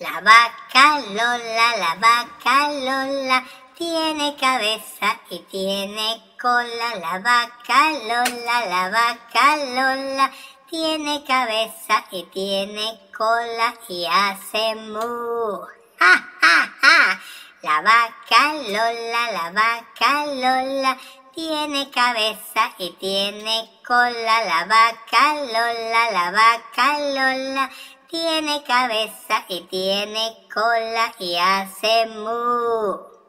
La vaca Lola, la vaca Lola, tiene cabeza y tiene cola. La vaca Lola, la vaca Lola, tiene cabeza y tiene cola y hace mu. ¡Ja, ja, ja! La vaca Lola, la vaca Lola, tiene cabeza y tiene cola. La vaca Lola, la vaca Lola, tiene cabeza y tiene cola y hace mu.